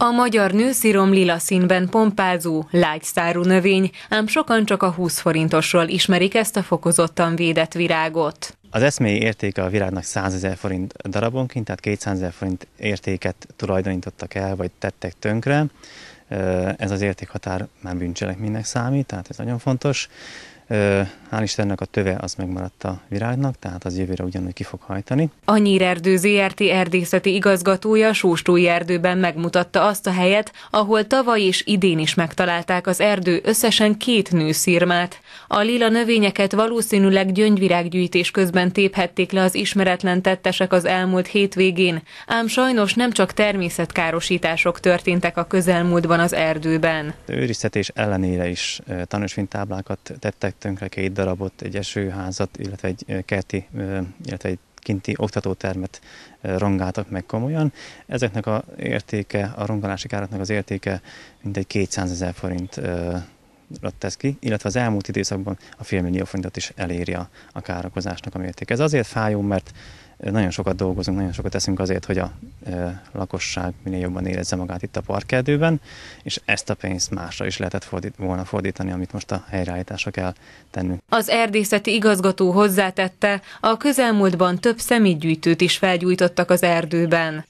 A magyar nőszírom lila színben pompázó, szárú növény, ám sokan csak a 20 forintosról ismerik ezt a fokozottan védett virágot. Az eszmei értéke a virágnak 100 ezer forint darabonként, tehát 200 ezer forint értéket tulajdonítottak el, vagy tettek tönkre. Ez az értékhatár már bűncselekménynek számít, tehát ez nagyon fontos. Hál' Istennek a töve az megmaradt a virágnak, tehát az jövőre ugyanúgy ki fog hajtani. A Nyírerdő ZRT erdészeti igazgatója Sóstói erdőben megmutatta azt a helyet, ahol tavaly és idén is megtalálták az erdő összesen két nőszírmát. A lila növényeket valószínűleg gyöngyvirággyűjtés közben téphették le az ismeretlen tettesek az elmúlt hétvégén, ám sajnos nem csak természetkárosítások történtek a közelmúltban az erdőben. Őrizhetés ellenére is tanúsvintáblákat tettek tönkre két darabot, egy esőházat, illetve egy kerti, illetve egy kinti oktatótermet rongáltak meg komolyan. Ezeknek a értéke, a rongálási káratnak az értéke mintegy 200 ezer forint tesz ki, illetve az elmúlt időszakban a félmillió forintot is eléri a, a károkozásnak a mértéke. Ez azért fájó, mert nagyon sokat dolgozunk, nagyon sokat teszünk azért, hogy a lakosság minél jobban érezze magát itt a parkerdőben, és ezt a pénzt másra is lehetett fordít, volna fordítani, amit most a helyreállításra kell tennünk. Az erdészeti igazgató hozzátette, a közelmúltban több szemétgyűjtőt is felgyújtottak az erdőben.